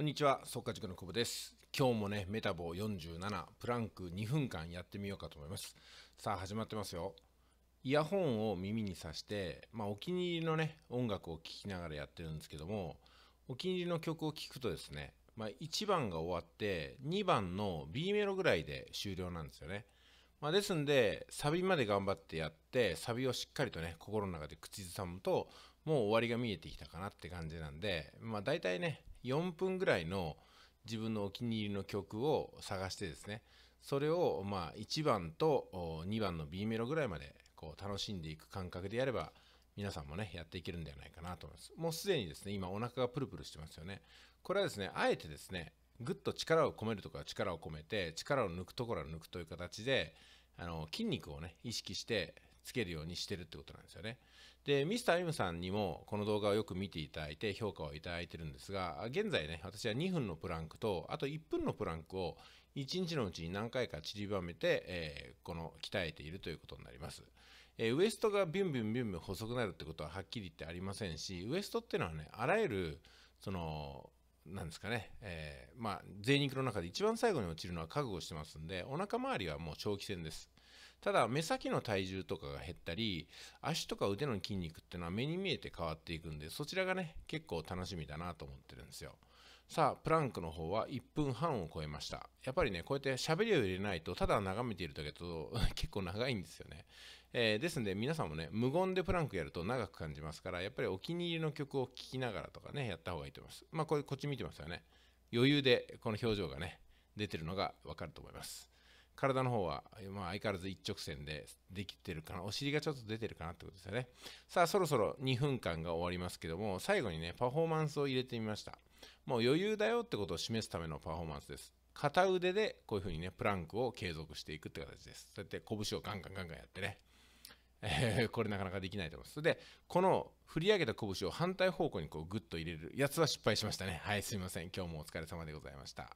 こんにちは、速化塾の久保です。今日もね、メタボ47、プランク2分間やってみようかと思います。さあ、始まってますよ。イヤホンを耳に挿して、まあ、お気に入りのね、音楽を聴きながらやってるんですけども、お気に入りの曲を聴くとですね、まあ、1番が終わって、2番の B メロぐらいで終了なんですよね。まあ、ですんでサビまで頑張ってやってサビをしっかりとね心の中で口ずさむともう終わりが見えてきたかなって感じなんで、まあ、大体ね4分ぐらいの自分のお気に入りの曲を探してですねそれをまあ1番と2番の B メロぐらいまでこう楽しんでいく感覚でやれば皆さんもねやっていけるんではないかなと思いますもうすでにですね今お腹がプルプルしてますよねこれはですねあえてですねぐっと力を込めるところは力を込めて力を抜くところは抜くという形であの筋肉をね意識してつけるようにしてるってことなんですよね。で、ミスター M さんにもこの動画をよく見ていただいて評価をいただいてるんですが、現在ね、私は2分のプランクと、あと1分のプランクを1日のうちに何回か散りばめて、えー、この鍛えているということになります。えー、ウエストがビュンビュンビュンビュン細くなるってことははっきり言ってありませんし、ウエストっていうのはね、あらゆる、その、なんですかね、えー、まあ、贅肉の中で一番最後に落ちるのは覚悟してますんで、お腹周りはもう長期戦です。ただ、目先の体重とかが減ったり、足とか腕の筋肉っていうのは目に見えて変わっていくんで、そちらがね、結構楽しみだなと思ってるんですよ。さあ、プランクの方は1分半を超えました。やっぱりね、こうやって喋りを入れないと、ただ眺めているだけだと 結構長いんですよね。えー、ですんで、皆さんもね、無言でプランクやると長く感じますから、やっぱりお気に入りの曲を聴きながらとかね、やった方がいいと思います。まあ、これ、こっち見てますよね。余裕でこの表情がね、出てるのがわかると思います。体の方は、まあ、相変わらず一直線でできてるかな、お尻がちょっと出てるかなってことですよね。さあ、そろそろ2分間が終わりますけども、最後にね、パフォーマンスを入れてみました。もう余裕だよってことを示すためのパフォーマンスです。片腕でこういうふうにね、プランクを継続していくって形です。そうやって拳をガンガンガンガンやってね。えこれなかなかできないと思います。で、この振り上げた拳を反対方向にこうグッと入れるやつは失敗しましたね。はい、すいません。今日もお疲れ様でございました。